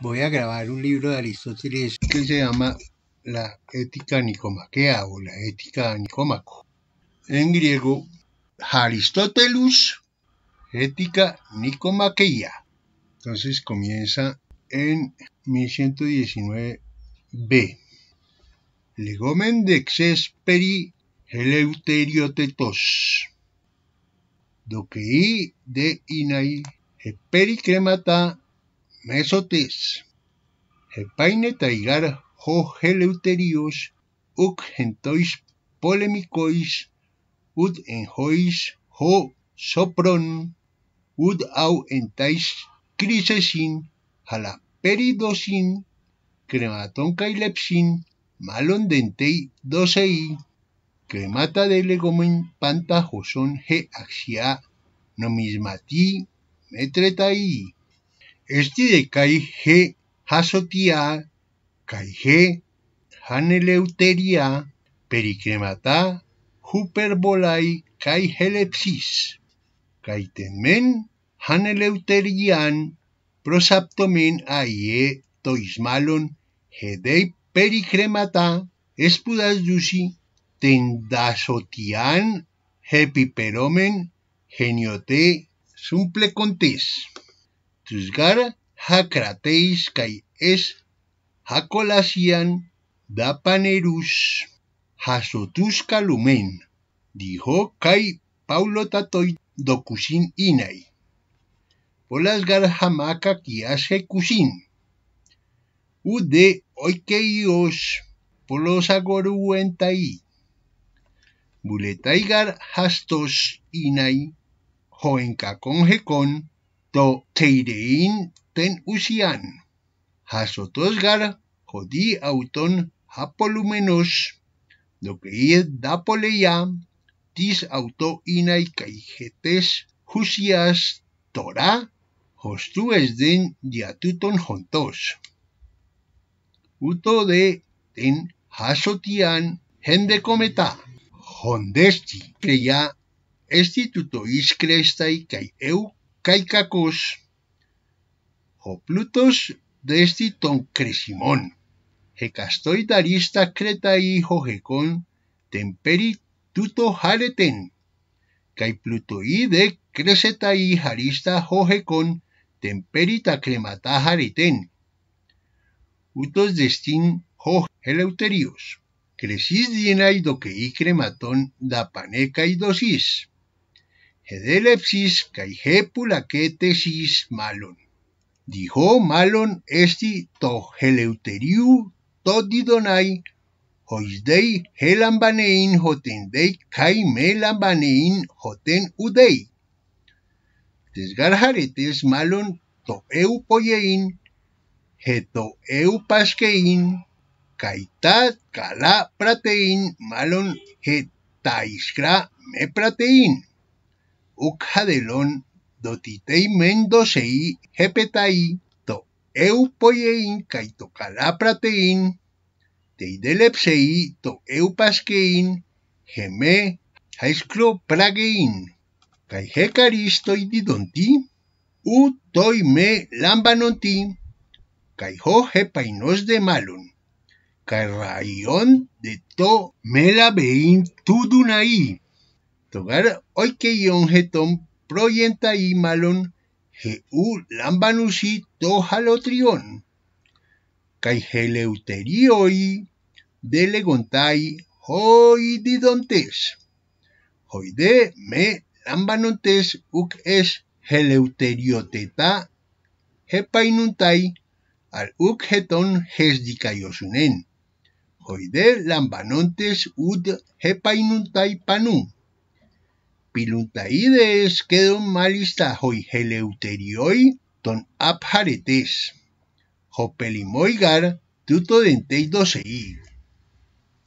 voy a grabar un libro de Aristóteles que se llama La ética nicomaquea o la ética nicomaco. En griego, Aristóteles, ética nicomaquea. Entonces comienza en 1119b. Legomen de xesperi eleuteriotetos. Doquei de inai Hepericremata He hepaine taigar ho heleuterios, uc polemicois, ut hois ho sopron, ut au entais crisesin, peridosin crematon kailepsin malon dentei docei, cremata de legomen panta joson he axia, nomismati metretai. esti de kai he hasotia kai he haneleuteria perikremata hyperbolai kai helepsis kai temen haneleuterian prosaptomen aie toismalon hedei perikremata espudas jusi tendasotian hepiperomen geniote zumple kontes. Tusgar kai es Jacolasian Dapanerus hasotus calumen, dijo Kai Paulo tatoi Docusin Inai. Polasgar Hamaca Kiase Cusin. Ude Oikeios Polosagoruentai. Buletaigar Hastos Inai. Joenca con To teirein ten usian. Hasotos gar jodi auton apolumenos dokei dapolea tiz auto inai kai husias tora hostu ez den diatuton jontos. Uto de ten hasotian jende kometa. Jondesti kreia estituto izkrestai kai euk Caicacos o Plutos deste ton Cresimón, Hecastoi darista creta y hecon temperi tuto jareten, Cai Plutoide creseta y jarista temperi temperita cremata jareten, utos destin ho eleuterios, cresis dienai crematón da paneca y dosis. Εδέλεψης καί επουλακέτεσις μάλλον. Διχό μάλλον έστι το χελευτερίου το διδοναί. ως δέι χέλαμπανεΐν χωτεν δέι καί με λαμπανεΐν χωτεν ουδέι. Τες γαρχαρετές μάλλον το εου πογεΐν, χε το εου πασκεΐν, καί τα καλά πρατεΐν μάλλον χε τα ισκρά με πρατεΐν. ucadelon do titei mendosei hepetai to eu poiein kai to kalapratein tei delepsei to eu paskein heme haisklo pragein kai hekaristo ididonti u toi lambanonti kai ho hepainos de malun kai raion de to melabein tudunai. tudunai togar oike heton proyenta imalon malon he u lambanusi to halotrion. Kai heleuterioi de legontai hoi didontes. Hoide me lambanontes uc es heleuterioteta hepainuntai al uc heton hes dikaiosunen. Hoide lambanontes ud hepainuntai panunt. Piluntaides quedon malista hoy, heleuterioi ton apjaretes. Hopelimoigar tuto dentei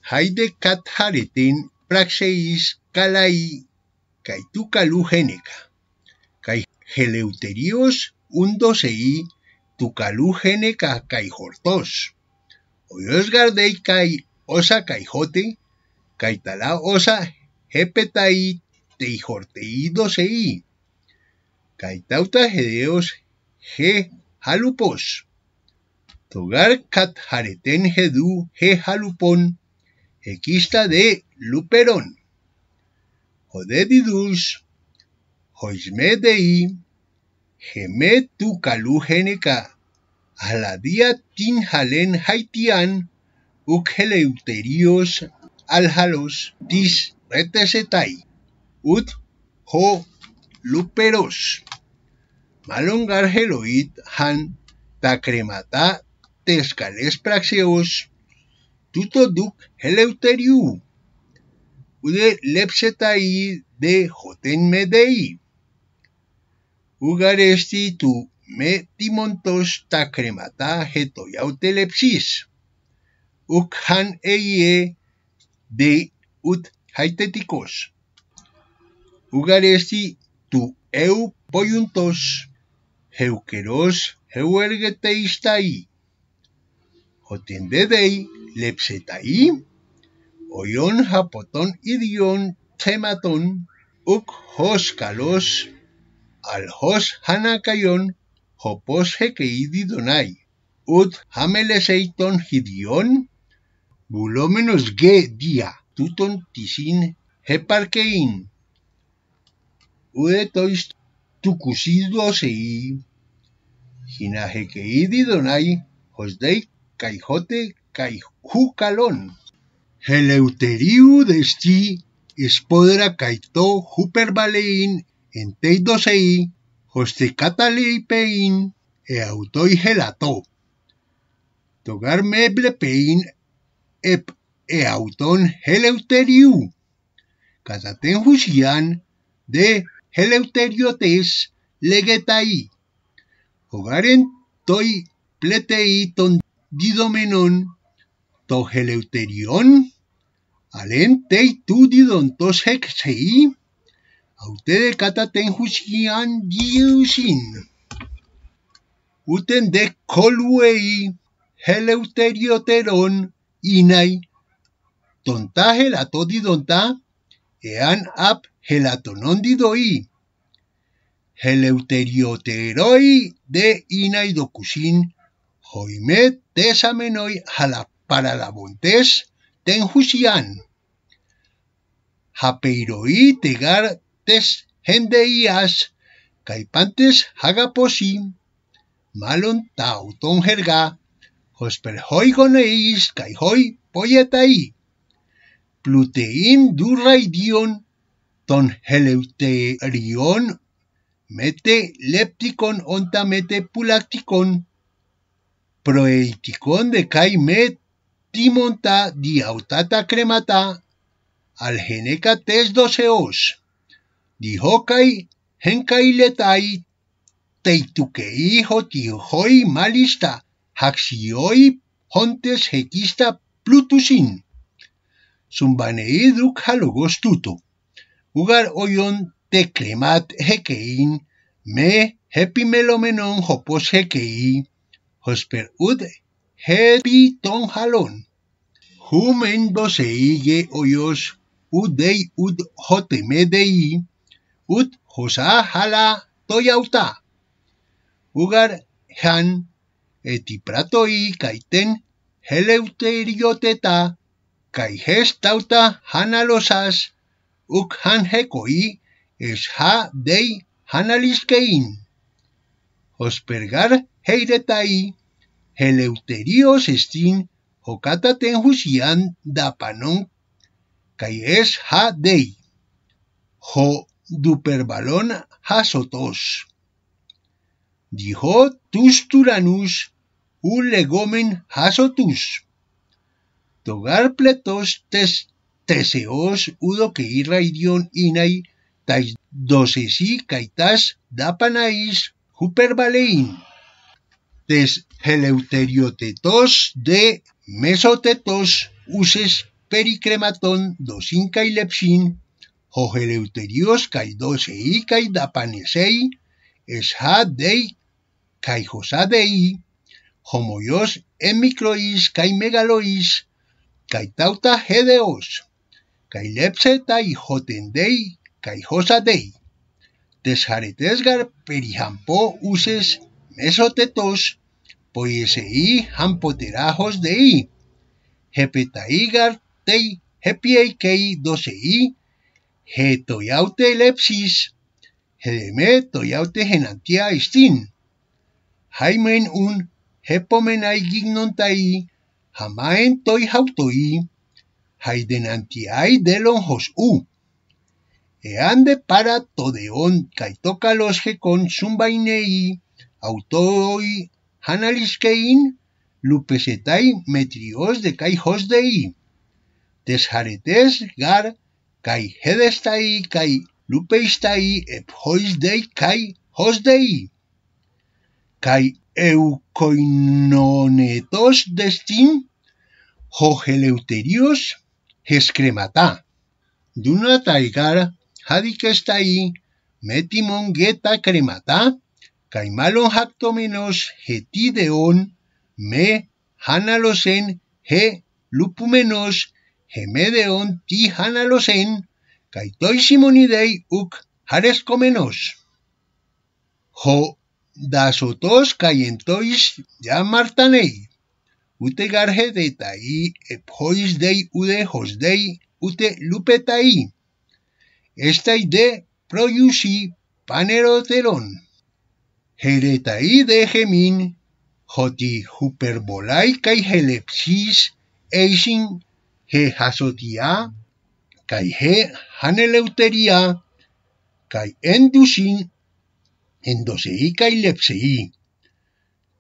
Haide cat jaretin praxeis calai caitu calu geneca. Cai heleuterios un doceí tu calu geneca cai hortos. gardei osa caijote, caitala osa hepetai y. caitauta jedeos je jalupos, togar cat jareten he ge jalupón, equista de luperón, de hoismedei, gemé tu calú geneca, día tin jalen haitian, ukeleuterios alhalos aljalos tis retesetai. ut ho luperos. Malongar heloit han cremata tescales praxeos tuto duc heleuteriu. Ude lepsetai de joten medei. Ugaresti tu με τιμοντός τα κρεματά χετοιά τελεψής. Ουκ χαν e de ut χαϊτετικός ουγαρέστη του εου πόιουντος, εου καιρός, εου έργεται εις ταΐ. Ότι δε δεή λέψε ταΐ, οιόν από τον ίδιων θέματον ουκ χως καλός, αλχός χανακαϊόν, χωπός χεκεΐδι δονάει, ουτ χαμελεσέι των χιδιών, βουλόμενος γε δια τούτον τυσίν επαρκεΐν. 腕と人 tucusidosei. Hinaje idi donai, hosdei caijote caijucalón. Heleuteriu desti, espodra caito hupervalein, entei ...e e eautoi gelato. Togar pein ep eauton heleuteriu. jucían... de Eleuteriotes legetai, hogaren toi pletei ton didomenon, to heleuterion alen tei tu didon tos hexei, autede cataten diusin. Uten de coluei, terón inai, tontaje la didonta ean ap gelatonondidoi, heleuterioteroi de inaidocusin, joimet tesamenoi ten tenjusian, japeiroi tegar tes hendeías, caipantes hagaposim, malon tauton jerga, hosperhoi goneis caihoi poietai, plutein durraidion τον ελευθεριών μετελέπτικον όντα μετεπουλακτικον, προεητικόν δε καί με τίμοντα διαουτάτα κρέματα, αλγενέκα τες δοσεώς, διχόκαί χένκαί λεταί, τεϊτουκαί χωτιχόι μάλιστα, χαξιόι χόντες χεκίστα πλούτουσιν. Σουμπανεή δουκ χαλογός τούτο. ugar oion teklemat hekein, me hepi melomenon hopos hekei, hosper ud hepi ton halon. Humen doseige oios udei ud hoteme dei, ud hosa hala toyauta. Ugar han eti pratoi kaiten heleuteriote ta, kai hestauta hanalosas, uk han hekoi es ha dei hanaliskein. Hospergar heiretai, heleuterios estin hokataten da dapanon kai es ha dei. Jo duperbalon hasotos. Dijo tus turanus u legomen hasotus. Togar pletos tes teseos, udo que irraidion inai, tais docesi caitas dapanais huperbalein. Tes heleuteriotetos de mesotetos uses pericrematon dosinca y lepsin, hogeleuterios hadei kai eshadei dei, homoios emiclois megalois kaitauta hedeos. καηλέψε τα ηχοτεντέη καηχώσατέη, τες χαρετές γαρ περιχαμπώ ούσες μέσω τετός, ποιεσεή χαμποτεράχος δεή, χεπεταή γαρ τέι χεπιέη καή δοσεή, χε το ιάουτε λέψεις, χεδεμέ το ιάουτε χεναντία χάιμεν ουν χέπομεν αιγίγνον ταΐ, χαμάεν το ιχαυτοή, haiden anti aidelon hos u. E ande para todeon kai toka los ge zumbainei autoi analiskein lupesetai metrios de kai hos dei. Desharetes gar kai hedestai kai lupeistai ephois dei kai hos dei. Kai eukoinonetos destin hogeleuterios cremata. Duna Taigar, Hadikestai, Metimon Geta cremata, Caimalon jactomenos, jetideon, Me, Hanalosen, he Lupumenos, gemedeon Ti Hanalosen, Caitoi Simonidei, Uc, Harescomenos. Jo, Dasotos, Cayentois, Ya Martanei ute garje de taí hoyis dei ude dei ute lupe taí. Esta ide panerotelon, paneroteron. taí de gemín, joti huperbolai kai gelepsis eisin he hasotia kai he haneleuteria kai endusin endosei kai lepsei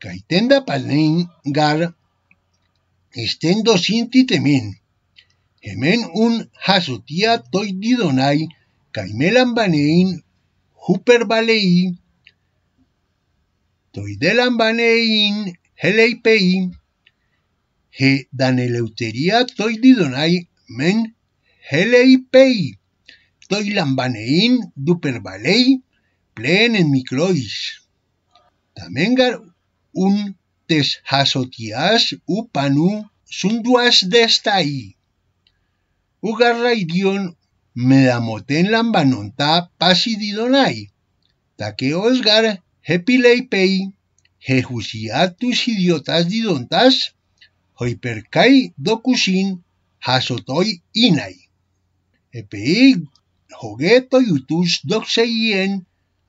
kai tenda palen gar Estendo temen. Hemen un hasotia toididonai, caimelan banein, huperbalei, toidelan banein, heleipei, he daneleuteria toididonai, men heleipei, toy lambanein duperbalei en microis. Tamengar un partez jasotiaz, upanu, zunduaz destai. Ugarra idion, medamoten lan banonta pasi didonai. Take osgar, hepileipei, jehuziatu zidiotaz didontaz, hoiperkai dokusin jasotoi inai. Epei, jogeto jutuz dokseien,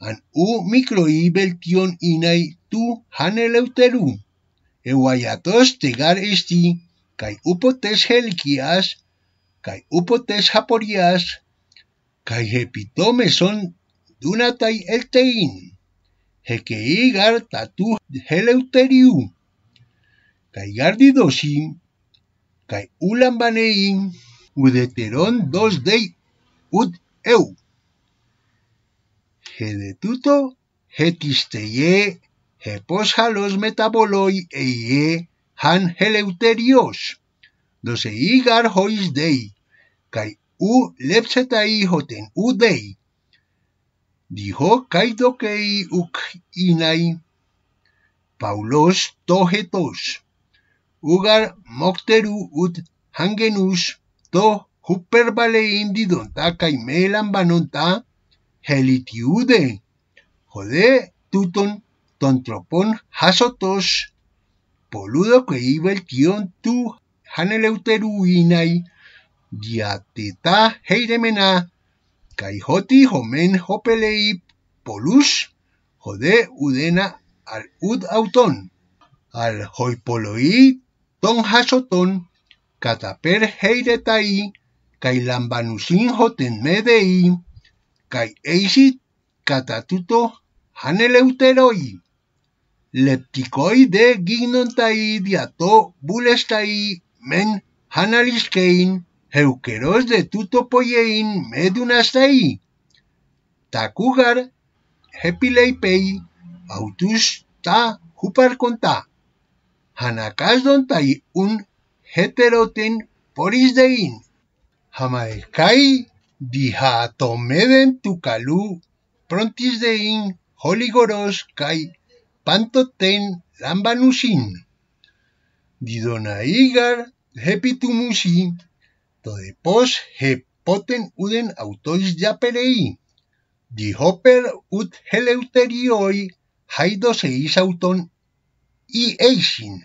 han u mikroi beltion inai tu haneleuteru. e waiatos tegar esti, kai upotes helikias, kai upotes haporias, kai hepitome son dunatai eltein, heke igar tatu heleuteriu, kai gardi dosin, ulanbanein, udeteron dos ut eu. Hedetuto hetisteie Επός χαλός μεταβολόι ειε χαν ελευτεριός. δωσε ήγαρ χωρίς δέι, καί ου τα ήχοτεν ου δέι. Διχό καί δοκέι ουκ ίναι. Παυλός τόχετος. Ούγαρ μόκτερου ουτ χαγγενούς το χουπερβαλεΐντι διδοντά καί με χελιτιούδε. Χωδέ τούτον tontropon jasotos, poludoko eibel kion tu janeleuteru inai, diateta heiremena, kai joti homen hopelei polus, jode udena al ud auton, al hoipoloi ton jasoton, kataper heiretai, kai lambanusin joten medei, kai eisit katatuto haneleuteroi. lepticoide gignontai diato bulestai men hanaliskein heukeros de tuto poiein medunastai. Takugar hepileipei autus ta hupar conta. Hanakas un heteroten poris dein. Hamaekai dihatomeden tukalu prontis dein holigoros kai pantoten lambanushin, didona igar pos todepos hepoten uden autois yaperei, dihoper ut heleuterioi haidos seis auton i eisin.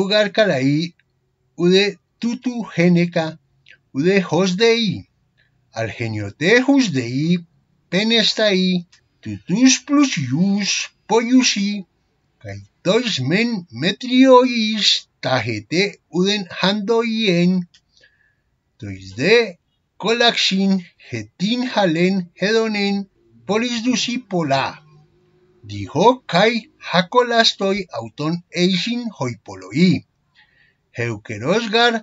ugar kalai ude tutu geneka ude hosdei, argeniotejus dei penestai Τους πλουσιούς πολιούσι, καητός μεν μετριοίς τάχετε ουδεν χαντοίεν, τοις δε κολαξίν χετίν χαλέν χεδονέν πόλις δουσι πολλά, διχό καί χακολαστοί αυτον έισιν χοϊπόλοι. Χεουκερός γαρ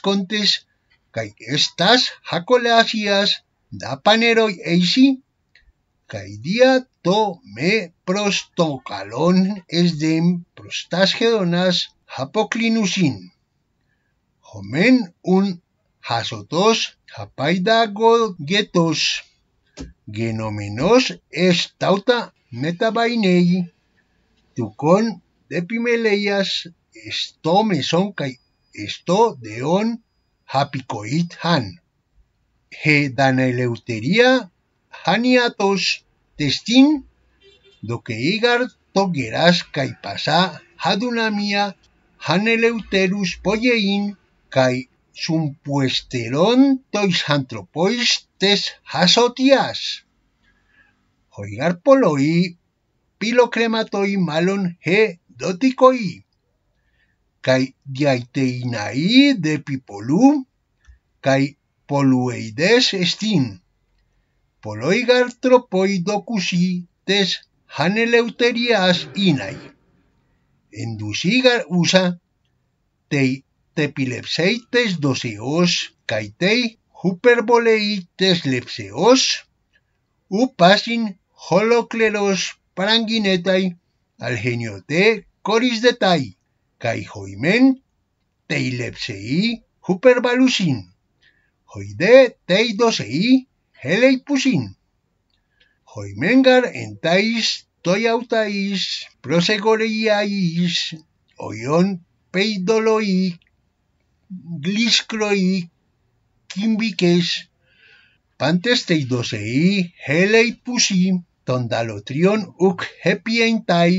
κόντες καί εστάς χακολασίας πανέροι έισι, Καηδία το με προς το καλόν εσδεμ προς τα σχεδονάς αποκλίνουσιν. Ο μεν ουν χασωτός γετός, γενομενός εστάουτα μεταβαίνεγι, του κον επιμελέας εστό μεσόν καί εστό δεόν χαπικοίτ χαν. Χε δανελευτερία janiatos testin, doque igar togueras pasa jadunamia haneleuterus pollein kai sumpuesteron tois antropois tes hasotias. Hoigar poloi pilocrematoi malon he dotikoi. Kai diaiteinai de pipolu, kai polueides estin. poloigartropoi dokusi tes haneleuterias az inai. Enduzigar usa, tei tepilepseitez dozeoz, kaitei huperboleitez lepseoz, upasin holocleros paranginetai, te koriz detai, kai joimen, tei lepsei Hoide tei dozei, helei pusin. Hoimengar entaiz, toi prosegoreiaiz, oion peidoloik, gliskroik, kimbikez, pantestei dozei, helei tondalotrion uk hepientai,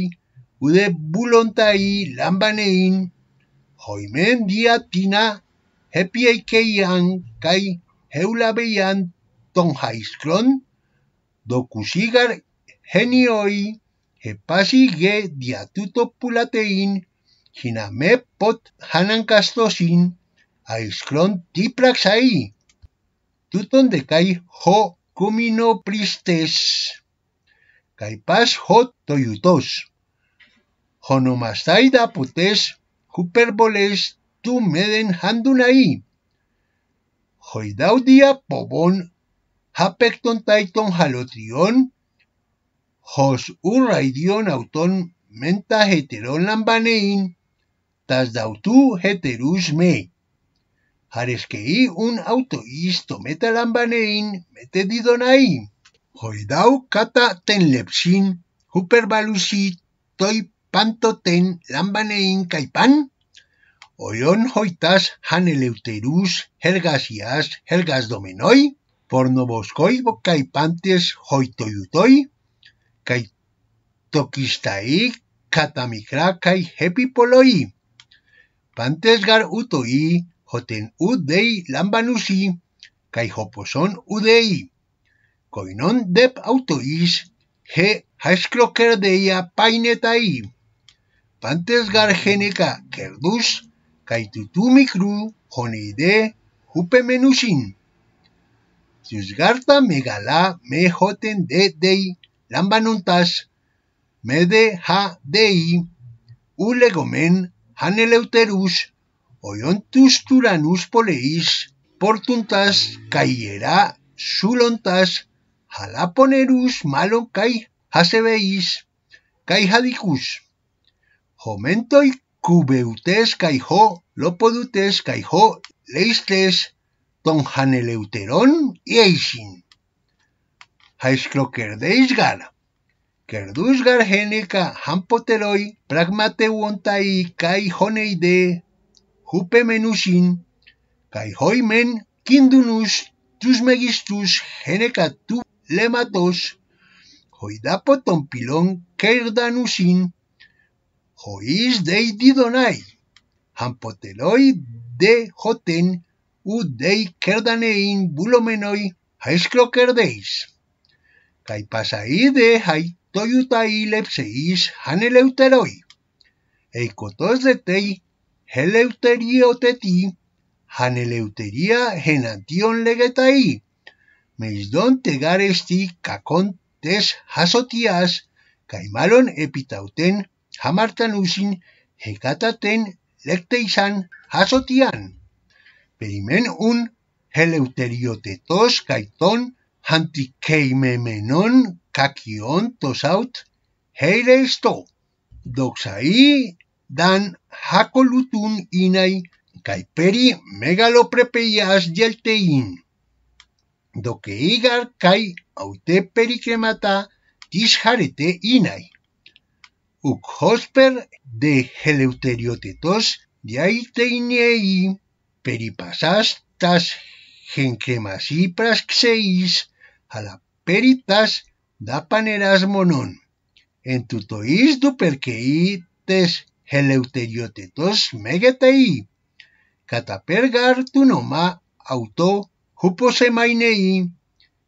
ude bulontai lambanein, hoimen diatina, hepieikeian, kai heulabeian Ton Haisklon, Dokushigar genioi Hepasi Ge Diatuto Pulatein, Hiname Pot Hanan Kastosin, Haisklon Tipraxai, Tuton de Kai Ho Kumino Pristes, Kai Pas Ho Toyutos, Honomastai da Putes, Huperboles, Tu Meden Handunai, Hoidaudia Pobon Pobon, Hapekton taiton halotrion, hos urraidion auton menta heteron lambanein, tas dautu heterus me. Jareskei un auto isto meta lambanein, mete didonai. Hoidau kata ten lepsin, huperbalusi toi pantoten lambanein kaipan, oion hoitas haneleuterus hergasias domenoi, por novoscoi bo kai pantes hoito yutoi kai tokistai katamikra kai hepi poloi pantes utoi hoten u lambanusi kai hoposon udei. dei koinon dep autois he haskloker deia painetai pantes gar geneka kerdus kai tutumikru honeide hupe Yuzgarta megala mejoten de dei lambanuntas mede ha dei ulegomen haneleuterus oiontus turanus poleis portuntas caiera sulontas jalaponerus malon kai hasebeis kai hadicus homentoi cubeutes kai ho lopodutes kai ho leistes Don haneleuteron y Eixin. Haizklo kerde izgar. Kerdu izgar jeneka hanpoteroi pragmate uontai kai Honeide jupe menusin kai hoimen kindunus Tusmegistus megistus jeneka tu lematos hoida poton pilon kerdanusin hoiz deididonai hanpoteloi de joten u dei kerdanein bulomenoi haesklo kerdeis. Kai pasaide hai toiuta haneleuteroi. Eiko detei, de heleuterio teti haneleuteria henantion legetai. Meiz don tegaresti kakontez jasotiaz, kaimalon kai epitauten jamartan usin hekataten lekteisan hasotian. peimen eleuteriotetos caitón hantikeimemenon kakion tosaut heireisto doxai dan hacolutun inai caiperi megaloprepeias yeltein doqueigar kai aute cremata tisjarete inai uc hosper de heleuteriotetos yaiteinei περιπασάστας χεν κρεμασίπρας ξεής, αλλά περιτάς δάπανερας μονών. Εν τουτοίς του περκεί τες ελευτεριότητος μέγεται κατά πέργαρ του νομά αυτό χούπος μαϊνέι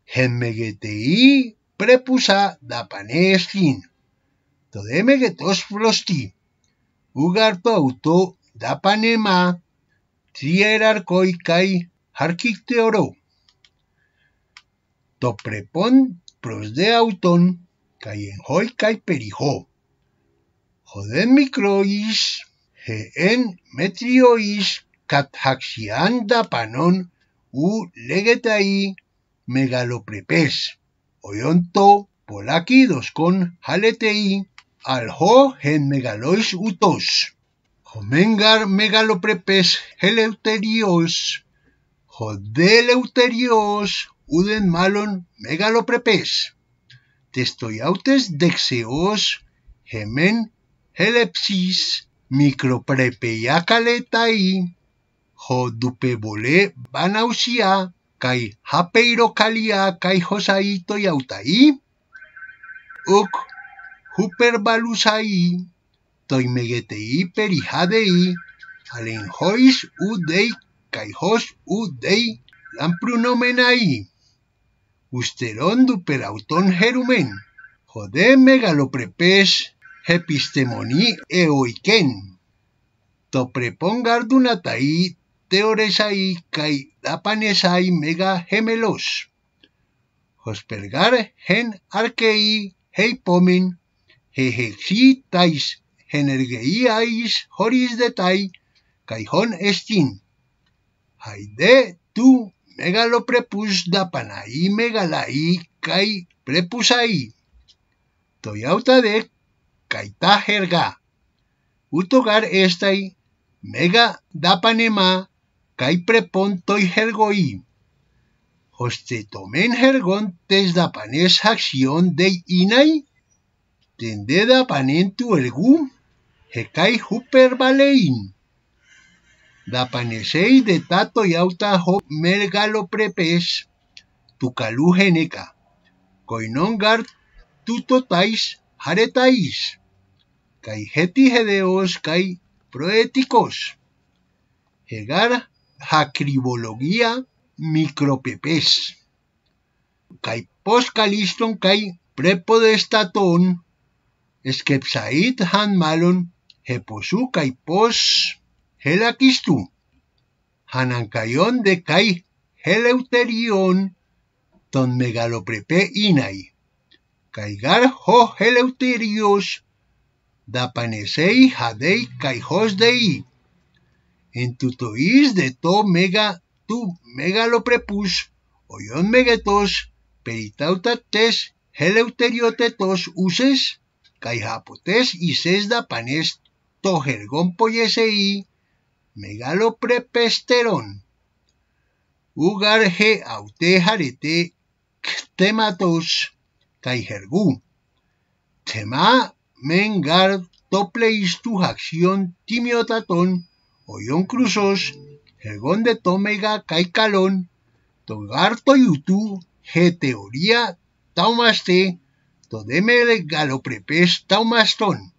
εν μεγεταή πρέπουσα δαπανές Το δε μεγετός φλωστή, ούγαρ το αυτό δαπανεμά, τριεραρκοϊκαί αρχικτεωρού. Το πρεπον προς δε αυτον καί εν καί περιχό. Ο δε μικρόις εν μετριόις καθαξιάν πανών ου λέγεται μεγαλοπρεπές. Ο ιόν το κον χαλεται αλχό εν μεγαλόις ουτός. Homengar megaloprepes heleuterios jodeleuterios, uden malon megaloprepes. Testoyautes dexeos, gemen helepsis, dupe jodupebole banausia, kai hapeirocalia kai josaito yautai, uc huperbalusai, toimegetei perihadei, alenhois u dei, udei, lamprunomenai. Usteron perauton jerumen, jode megaloprepes, epistemoni eoiken. prepongar dunatai, teoresai, kai dapanesai mega gemelos. Hospergar gen arkei heipomen, hegexi tais joris horis detai, caijón estin. Haide tu megalo prepus panai megalai kai prepusai. Toyauta de kaita jerga. Utogar estai mega da panema kai prepon toi jergoi. Hoste tomen jergon tes panes acción de inai. Tende panen tu ergu. Hekai Hooper Balein. Dapanesei de Tato y autajo Hop Mergalo Prepes. Geneca. Koinongar Tutotais Jaretais. Kai Heti Kai Proéticos. Hegar Jacribología Micropepes. Kai Poscaliston Kai Prepodestaton. Skepsaid Han Malon kai pos helaquistu, Hanancayón de Kai heleuterion ton megaloprepe inay. Caigar jo Heleuterios, dapanesei jadei caijos dei. En tutoís de to mega tu megaloprepus, oyon megetos, peitautates heleuteriotetos uses, caijapotes y ses to jergón megaloprepesteron megaloprepesterón. Ugarje aute ktematos kaihergu Tema mengar topleistu acción timiotatón, oyon cruzos, jergón de tomega kai calón, togar yutu je teoría taumaste, galo prepe taumastón.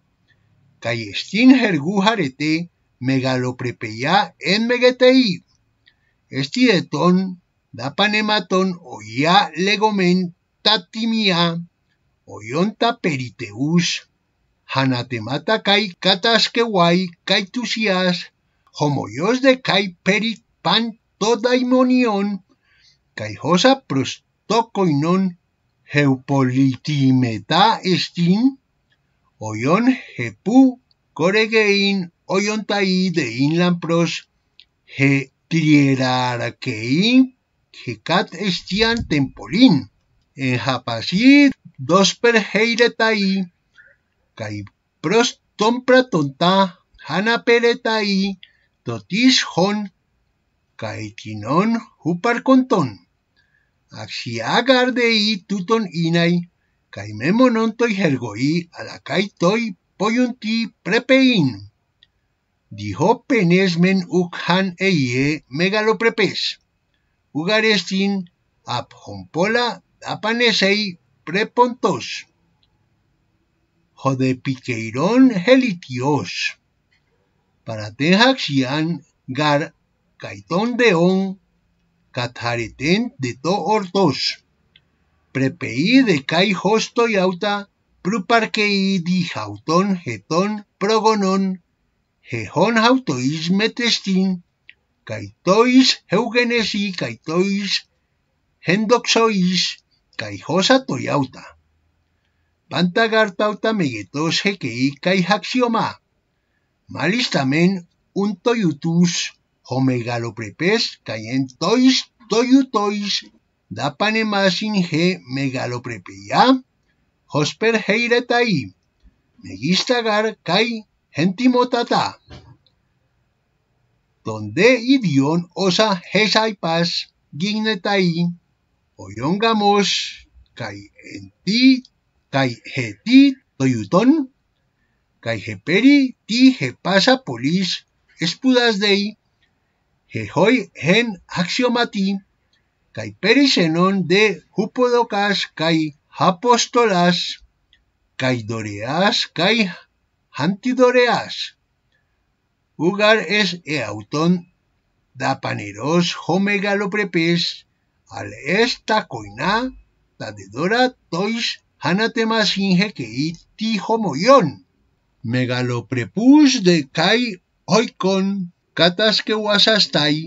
Καλλιεστήν χεργού χαρετέ, μεγαλοπρεπεία εν μεγεταΐ. Εστι ετών δαπανεματών οιά λεγομεν τα τιμιά, οιόν τα περιτεούς, χανατεμάτα καί κατασκευάι καί τουσιάς, χομοιός δε καί περί παν το δαιμονιόν, καί χώσα προς το κοινόν, χευπολιτιμετά εστίν, Oyon koregein Coregein Tai de Inland Pros Je je Estian Tempolin En Japasí Dos per Caipros Tompra Tontá Hana Peretaí Totis hon, Caetinón Hupar Conton Axiagar Dei Tuton Inai a la alacaitoy, poyunti prepeín. Dijo penesmen ukhan eye megaloprepes. Ugarestin aphompola apanesei prepontos. Jodepiqueirón helitios. Para tejaxian gar caitón deón, catareten de to ortos. Prepeide kai y auta pruparkeidi hauton heton progonon hehon hautois metestin kai tois heugenesi kai tois hendoxois kai toyauta. Panta gartauta megetos hekei kai haxioma. Malistamen un toyutus homegaloprepes kai en tois toyutois da pane masin he megaloprepeia, hosper heiretai, megistagar kai hentimotata. Donde idion osa hezaipaz ginetai, oiongamos kai enti, kai heti toiuton, kai heperi ti he pasa polis espudas dei, Hehoi hen axiomati. kai perisenon de hupodokas kai apostolas kai doreas kai antidoreas Ugar es eauton da paneros homegaloprepes al esta coina ta tois hanatemas inge que Megaloprepus de kai oikon katas que wasastai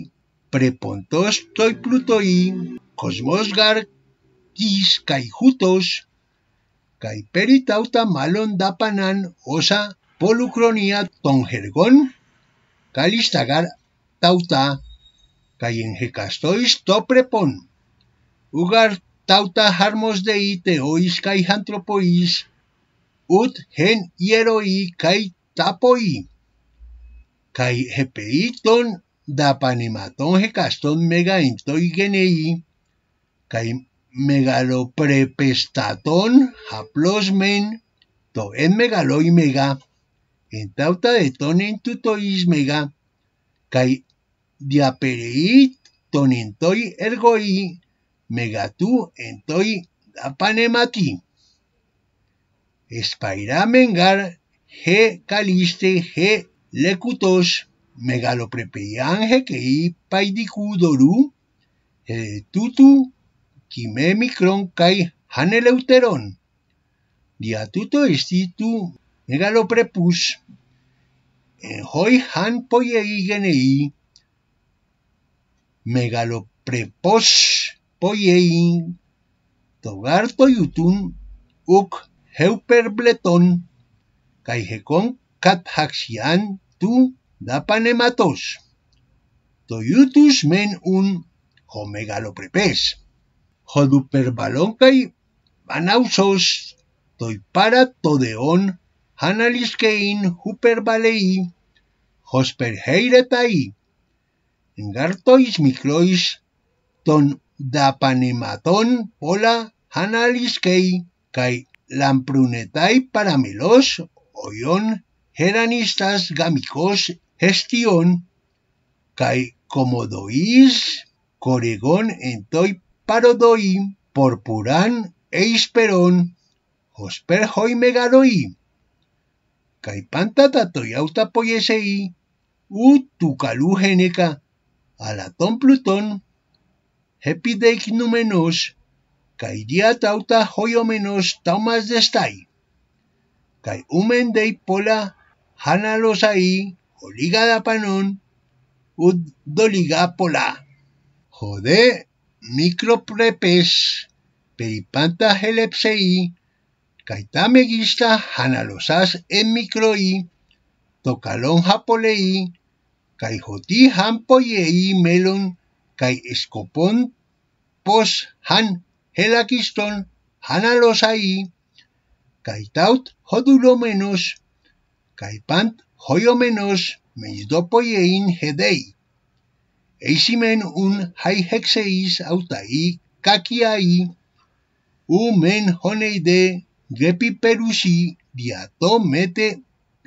Prepontos toy Plutoin, Cosmosgar, kai Caijutos, Caiperitauta Malon panan Osa, Polucronia, jergon, Calistagar, Tauta, to Toprepon, Ugar, Tauta, Harmos de kai antropois, Ut, Gen, Hieroi, kai hepeiton dapanematón caston mega intoy genei, cae megaloprepestaton haplosmen, to en megaloi mega, en tauta de ton en mega, Kai diapereit ton ergoi, megatú en toy dapanematí. Espaira mengar, ge caliste, ge lecutos, megaloprepeiange que i paidiku doru e, tutu kime mikron kai haneleuteron. Dia tutu istitu megaloprepus e, hoi han poie megaloprepos poie togarto togar uk heuperbleton kai hekon kat tu dapanematos, toyutus men un omegaloprepes, banausos, toy para todeón, hanaliskein huperbalei, hosperheiretai, engartois microis, ton panematon pola hanaliskei, kai lamprunetai paramelos, oion geranistas gamicos gestión kai comodoís coregón entoi parodoí porpurán e isperón hosperhoi megadoí kai pantatatoyauta poyeseí u tucalú geneca alatón plutón hepideiknumenos kai diatauta hoyomenos taumas destai kai dei pola hanalosai ud doligapola Jode, microprepes, peripanta helepsei kaitamegista hanalosas en microi, tocalón japolei, han hampoyei melon, kai escopón pos han helakiston hanalosai, jodulo menos, caipant Hoyomenos meizdopoyein hedei. Eisimen un haihexeis autai kakiai. U men honeide diato diatomete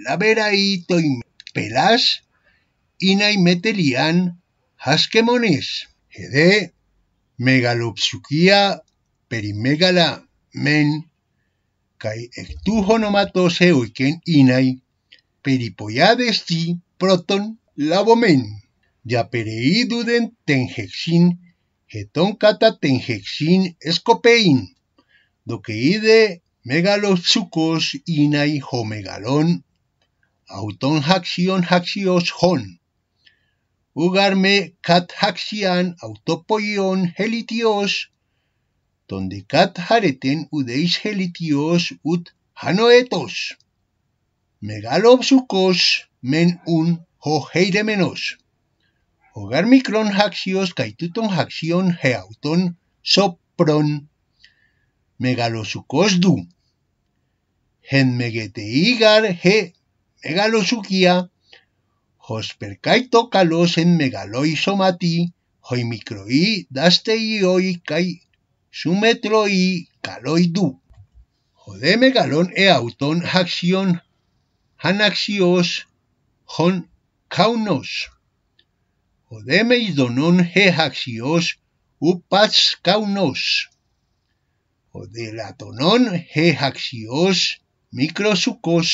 laberai toim pelas metelian haskemones. Hede megalopsukia perimegala men kai ectujo se inai peripoyades ti proton labomen, pereiduden tenjexin, getón kata tenjexin escopein, doqueide megalotsucos inai homegalón, auton haxion haxios hon, ugarme cat haxian autopoion helitios, donde cat hareten udeis helitios ut hanoetos megalopsucos men un menos. Hogar micron haxios caituton haxion geauton sopron megalosucos du. Gen megeteigar ge megalosukia. hospercaito calos en megaloi somati hoimicroi oi, kai sumetroi caloi du. Jode megalon e auton haxion Hanaxios hon kaunos. demeidonon donon hejaxios upats kaunos. he e megalon microsucos.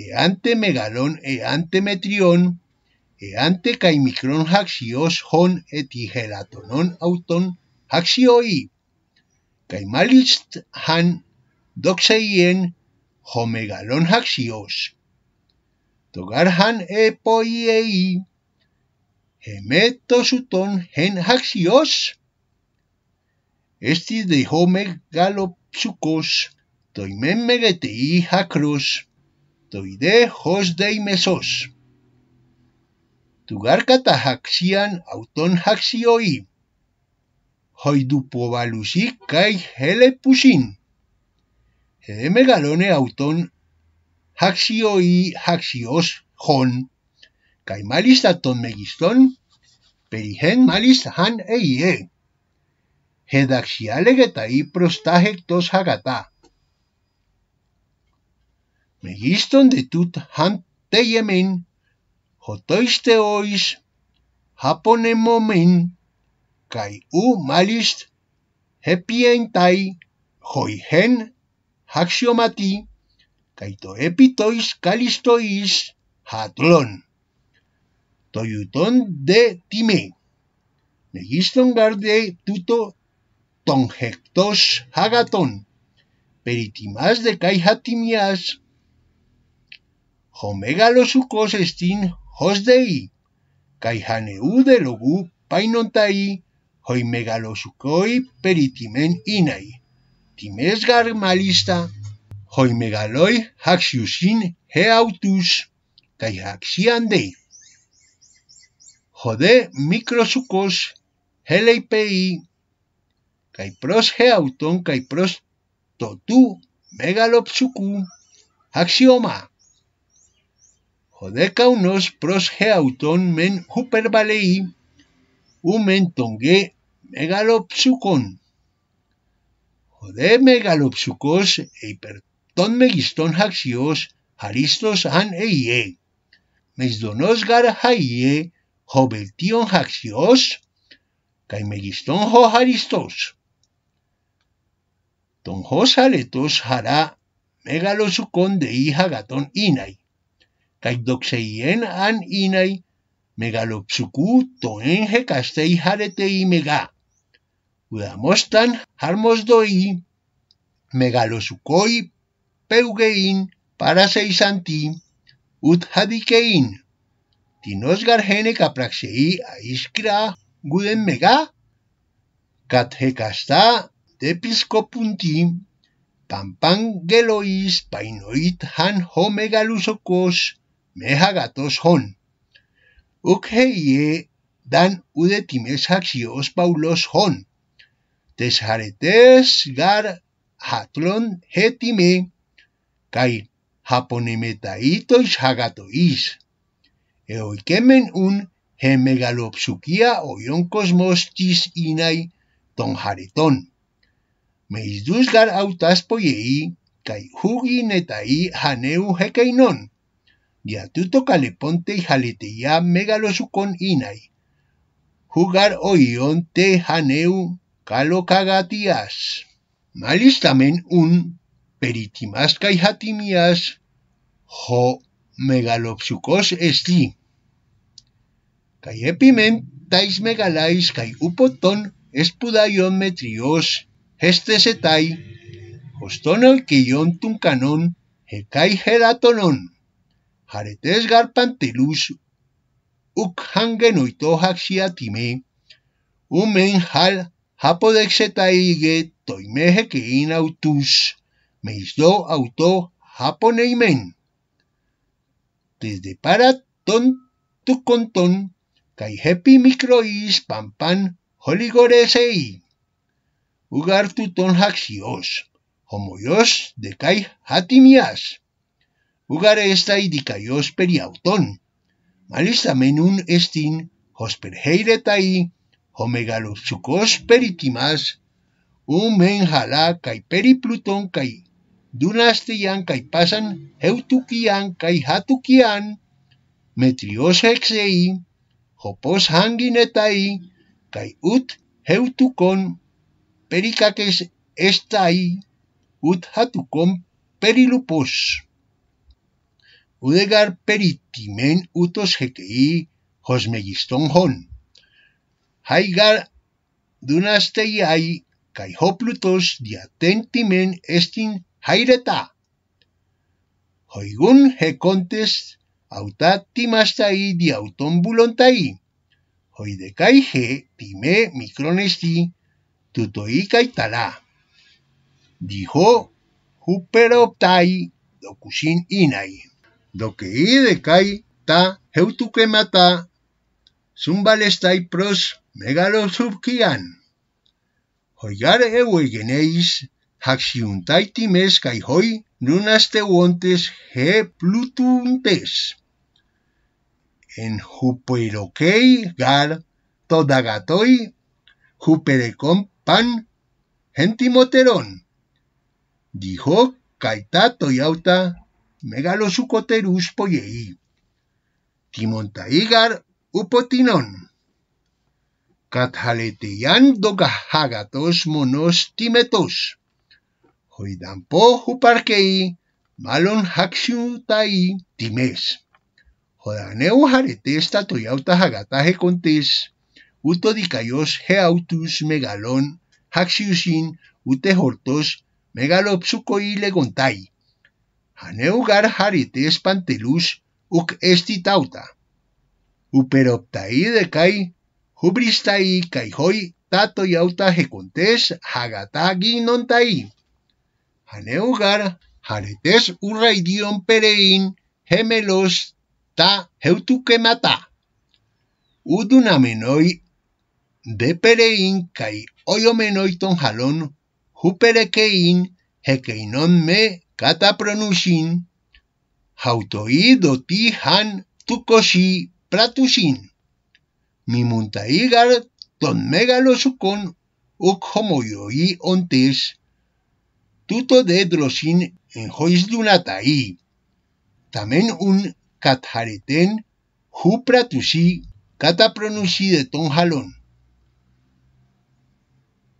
E ante megalón eante ante Eante mikron jaxios hon e gelatonon auton kai Caimalist han doxeien ο μεγαλόν αξιός. Το γάρχαν επόιεοι, σου τον εν αξιός. Έστι δε ο μεγάλο ψουκός, το ημέ μεγετεί ακρός, το ιδέ χως δε ημεσός. Του γάρ τα αξίαν χοϊ του ποβαλουσί καί χέλε πουσίν. eh, megalone auton haxioi haxios hon kai malista ton megiston perigen malis han eie hedaxialegeta i prostagetos hagata megiston de tut han teiemen hotoiste ois hapone kai u malist hepientai hoigen αξιωματή, καί το έπιτοις καλιστοίς χατλών. Το δε τιμή, μεγίστον καρδέ τούτο τον χεκτός αγατών, περί δε καί χατιμιάς, ο μεγάλος ουκός εστίν χως δεή, καί χανεού δε λογού παίνονταί. ταΐ, μέγαλος μεγαλοσουκόι περί ίναί. timesgar malista, hoi megaloi haxiusin he kai axian dei. Jode mikrosukos heleipei, kai pros he kai pros totu megalopsuku, haxioma. Jode kaunos pros he auton men huperbalei, umen tonge megalopsukon. Ο δε μεγαλοψουκός υπερ των μεγιστών αξιός χαρίστος αν εϊέ. Μεσδονός γαρ χαϊέ βελτίον αξιός καί μεγιστόν χω χαριστός. Τον χως αλετός χαρά μεγαλοψουκόν δε είχα γατών ίναι. Καί δοξεϊέν αν ίναι μεγαλοψουκού το έγχε καστέι χαρετεϊ μεγά. Uda mostan, harmoz doi, megalosukoi peugein, para 6 ut jadikein. Tinoz garjene kapraxei aizkira guden mega, kat hekazta depiskopunti, pampan geloiz painoit han ho megaluzokoz, meha gatoz hon. Uk heie dan udetimez zioz paulos hon tes haretes gar hatlon hetime kai haponimeta ito is hagato is e un he oion kosmos tis inai ton hariton Meiz izduz gar autaz poiei kai hugi netai haneu hekeinon dia tuto kaleponte jaleteia megalosukon inai hugar oion te haneu kalokagatiaz. Malistamen un peritimazkai jatimiaz jo megalopsukos esti. Kai epimen taiz megalaiz kai upoton espudaion metrioz, hestezetai joston tun tunkanon hekai helatonon. Jaretez garpanteluz uk hangen oito jaksiatime umen jal in autus, meis do auto japoneimen. Desde para ton kai happy hepi pam pam holigoresei. Ugar tu ton haxios, homoyos de kai hatimias. Ugar idikaios peri periauton. Malista menun estin hosperheiretai Omega lu sukos perikimas umen haraka i peri pluton kai dunaste yanka i pasan eutukian kai hatukian metrios exei hopos hangineta i kai ut houtukon perikakes esta i uthatukon peri lupos ulegar peritimen utosheti hosmegiston hon haigar kai hoplutos diatentimen estin haireta. Hoigun hecontes timastai diauton bulontai. he time micronesti kaitala. Dijo huperoptai docusin inai. kai ta heutukemata. zumbalestai pros megalosubkian. Hoyar ewegeneis, haxiuntaitimes kai hoy nunas he plutuntes. En huperokei gar todagatoi, huperecom pan gentimoterón. Dijo kaitato yauta megalosucoterus poyei. Timonta upotinon. καταλetiando gahagatos monostimetos. Hoidampo huparkei, malon haxiutai times. Jodaneu haretesta toyauta hagataje contes, uto dikayos autus megalon haxiusin ute hortos megalopsukoi legontai. Haneu gar haretes pantelus uc esti tauta. Uperoptai hubristai kai hoi tato yauta hekontes hagatagi ginontai. tai. Haneugar, haretes urrai dion perein hemelos ta heutuke mata. Udun amenoi de perein kai oiomenoi ton jalon huperekein hekeinon me kata pronusin. Hautoi doti han tukosi pratusin. mi mimuntaigar ton megalosukon uc homoyoi ontes, tuto de drosin en dunatai tamen un catjareten hupratusi cata de ton jalón.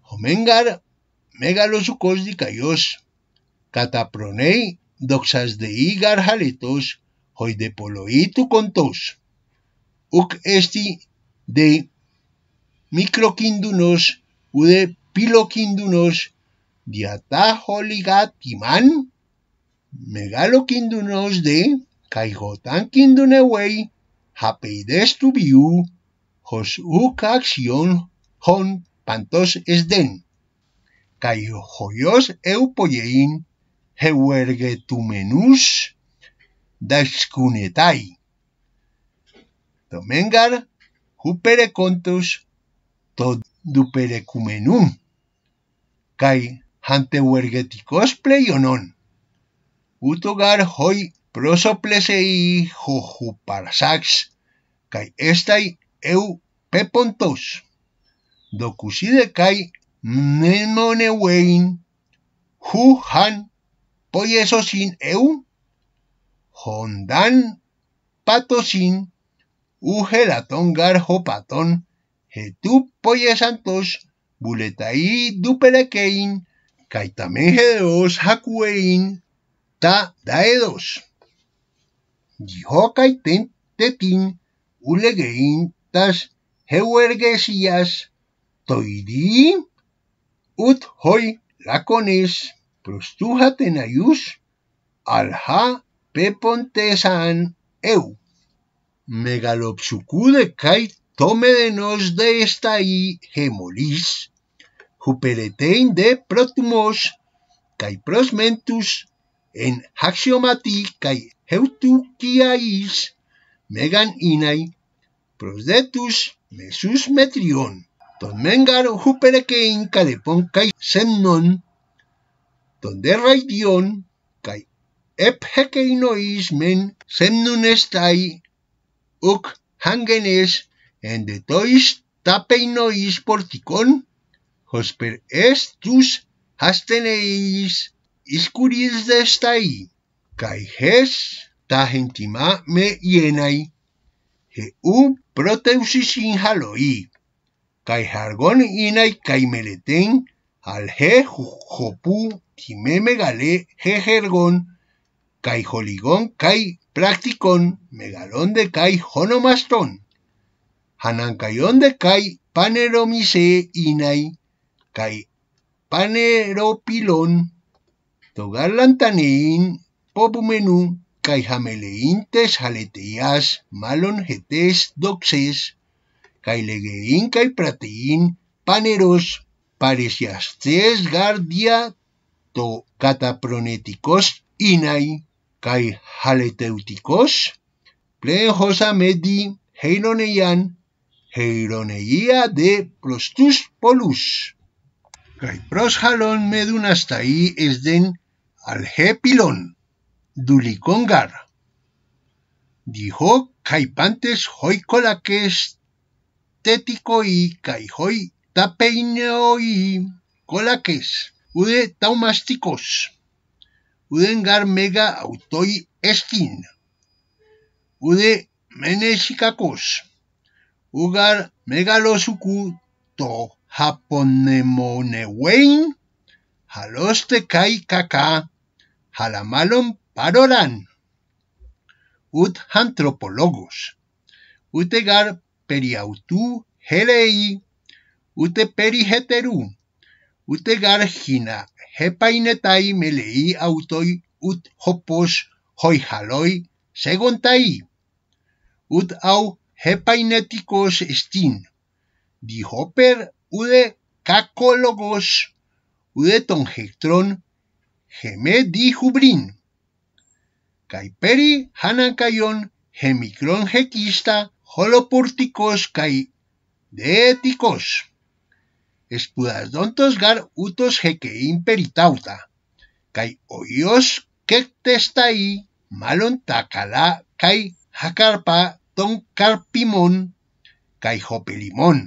Homengar megalosucos di cayos, catapronei doxas de igar jaletos, hoy de tu contos. Uc esti de microquindunos u de piloquindunos diatajoligatimán, megaloquindunos de caigotanquindunewey, hapeidestubiu josucaxion, hon pantos esden, caijoyos eupoyein, heuergetumenus, daxcunetai. Domengar hupere contus tot dupere cumenum cae hante huergeticos pleionon ut ogar hoi prosoplesei ho ho parasax cae estai eu pepontos docuside cae nemone wein hu han poiesosin eu hondan patosin Ujera tongar jopaton, hetu poye santos, buletai du pelekein, kaitamenje de ta daedos. Jiho kaiten tetin, ulegein tas heuergesias, toidi, ut hoi lakones, prostuja al alha pepontesan eu. megalopsucude kai tómedenos de esta gemolis, juperetein de protumos, kai prosmentus, en haxiomati kai heutukiais, megan inai, prosdetus mesus metrion, ton mengar juperekein calepon kai semnon, ton derraidion kai ephekeinois men semnun uc hangenes en de tois tapeinois porticón, hosper estus hasteneis iscuris destai, kai hes tagentima me ienai, he u proteusis inhaloi haloi, kai jargon inai kaimeleten meleten, al he jopu time megale he jergon, kai joligón practicón megalón de kai honomastón, janancayón de kai paneromise inai, kai paneropilón, togarlantanein, popumenú, kai jameleintes jaleteías malon jetes doxes, kai legeín kai prateín paneros, pareciastes gardia to cataproneticos inai kai haleteuticos, plejosa medi heironeian, heironeia de prostus polus. Kai pros halon medun hasta ahí es den dulicongar. Dijo caipantes hoy tético y caijoi tapeineo y colaques, ude taumásticos udengar mega autoi estin, ude menesikakos. ugar megalosuku to japonemonewein, jaloste kai kaka, jalamalon paroran, ut Ute utegar periautu helei. ute periheterú, utegar hina. hepainetai melei autoi ut hopos hoi haloi segontai. Ut au hepainetikos estin. Di hoper ude kakologos ude ton hektron geme di hubrin. Kai peri hanakaion hemikron hekista holopurtikos kai deetikos. dontos gar utos jequeín peritauta, kai oios quectestaí malon takala kai jacarpa ton karpimon, kai hopelimon,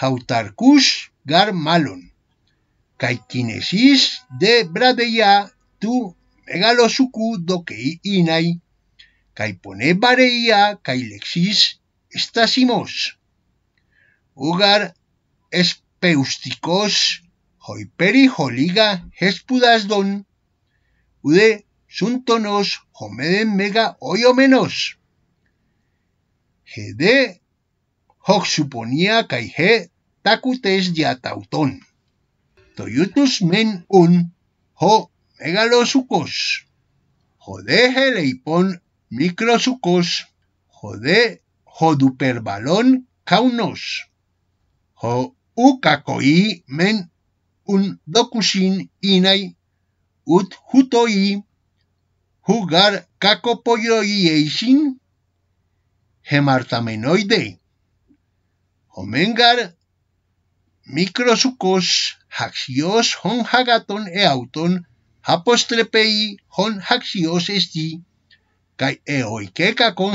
hautarkush gar malon, kai kinesis de bradeia tu megalosucu dokei inai, kai pone bareia lexis estasimos. Ugar hoy hoiperi joliga, gespudas don, ude suntonos, homeden mega o menos. Gede, hoc suponía caige, takutes yatautón. Toyutus men un, ho megalosucos. Jode geleipon microsucos, jode joduperbalón caunos. Jo kakoi men un dokushin inai ut hugar jugar kakopoyoieishin hemartamenoide homengar mikrosukos, haxios hon hagaton eauton apostrepei hon haxios esti kai eoikeka kon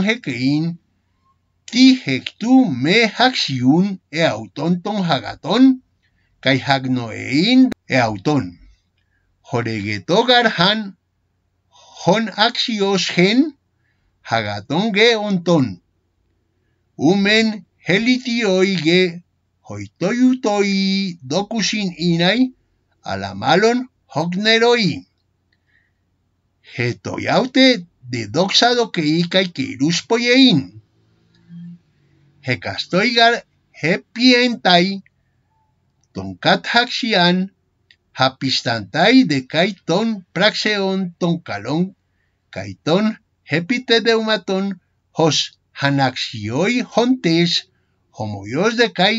ti hektu me haxiun e auton ton kai hagno e, e auton. Horegeto garhan, hon axios gen, hagaton ge onton. Umen helitioi ge, hoitoiutoi dokusin inai, ala malon hogneroi. Heto jaute de doxado ke ikai he castoigar he pientai ton kat haxian hapistantai de kai ton praxeon ton kalon kai ton hepite deumaton hos hanaxioi hontes homoios de kai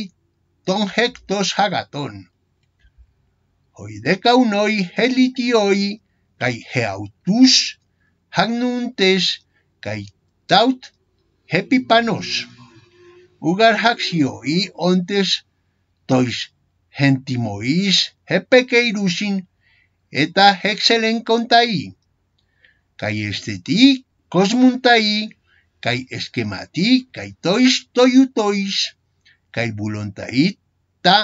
ton hectos hagaton hoi de kaunoi helitioi kai he autus hagnuntes kai taut hepipanos. panos Ugar i ontes tois gentimois jepequeiruxin eta kontai. kai esteti kosmuntai, kai eskemati, kai tois tois, kai bulontai ta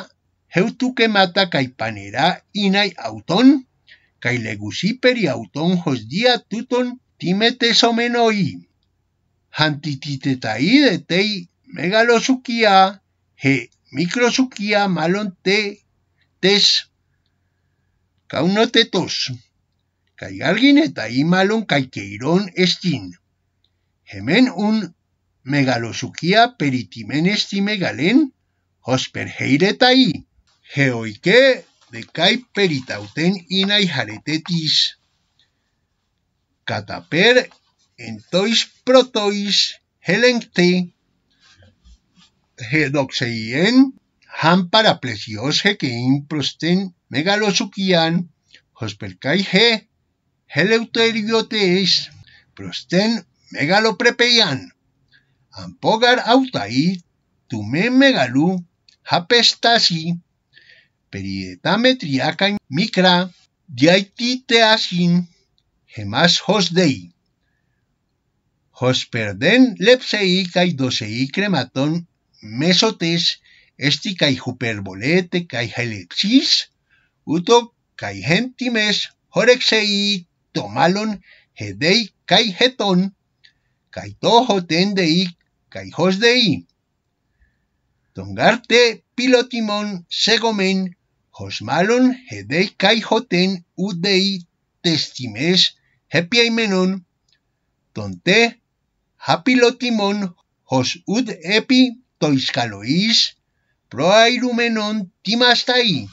heutukemata kai panera inai auton, kai legusiperi auton hosdia tuton timetesomenoi, hantititetai detei megalosukia he mikrosukia malonte des kaunote tos eta i malon kaikeiron estin. hemen un megalosukia peritimen esti megalen hospen heidetai heo ike de kai inai haretetis kata per entois protois helengte. Gedoxeien, han he que prosten megalosukian, hosperkai he, prosten megaloprepeian, ampogar autai, tume megalú, hapestasi, perietametriacan micra, diaititeasin, gemas hosdei. Hosperden lepsei caidosei crematon mesotes esti kai hyperbolete kai helixis uto kai gentimes horexei tomalon hedei kai heton kai toho tendei kai hosdei tongarte pilotimon segomen hosmalon hedei kai hoten udei testimes hepia tonte hapilotimon hos ud epi το ισκαλοής προαϊρούμενον τιμασταΐ.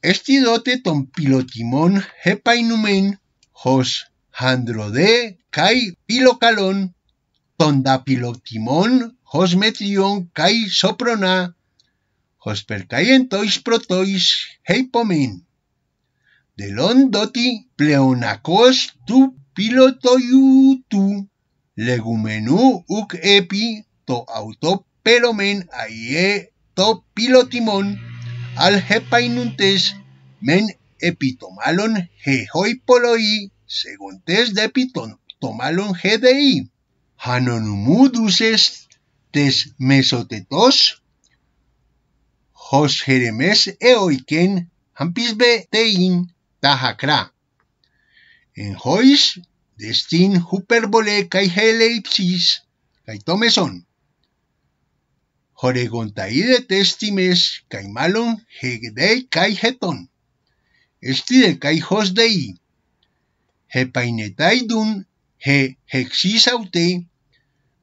Εστι δότε τον πιλοτιμόν επαϊνούμεν χως χανδροδέ καί πιλοκαλόν των δαπιλοτιμόν χως μετριόν καί σοπρονά, χως περκαΐεν τοις πρωτοίς χειπομήν. Δελόν δότι πλεονακός του πιλοτοιού του, λεγουμενού ουκ επί το αυτό pero men αιέ το πιλοτιμόν αλ χεπαϊνούντες μεν επί μάλλον χεχόι πολλοί σεγοντές δε τομάλον χεδεοί. Χανονομούδουσες τες μεσοτετός χως χερεμές εοικέν χαμπίσβε τέιν τα χακρά. Εν χωρίς δεστιν χουπερβολέ καί χέλε υψίς καί το μεσόν. Joregontaide testimes caimalon hegdei kai jeton. Estide kai hosdei. Hepainetaidun he hexisaute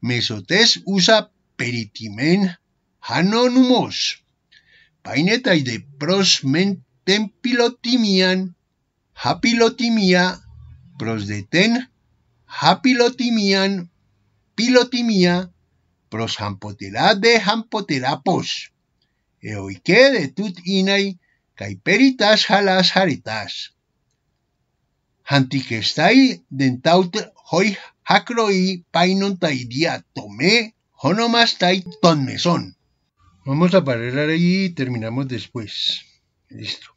mesotes usa peritimen hanonumos. Painetaide prosmenten pilotimian hapilotimia prosdeten hapilotimian pilotimia pros de pos, pos. E oike de tut inai, caiperitas jalas jaritas. Hantiquestai dentaut hoi hacroi painon taidia tomé honomastai tonmesón. Vamos a parar ahí y terminamos después. Listo.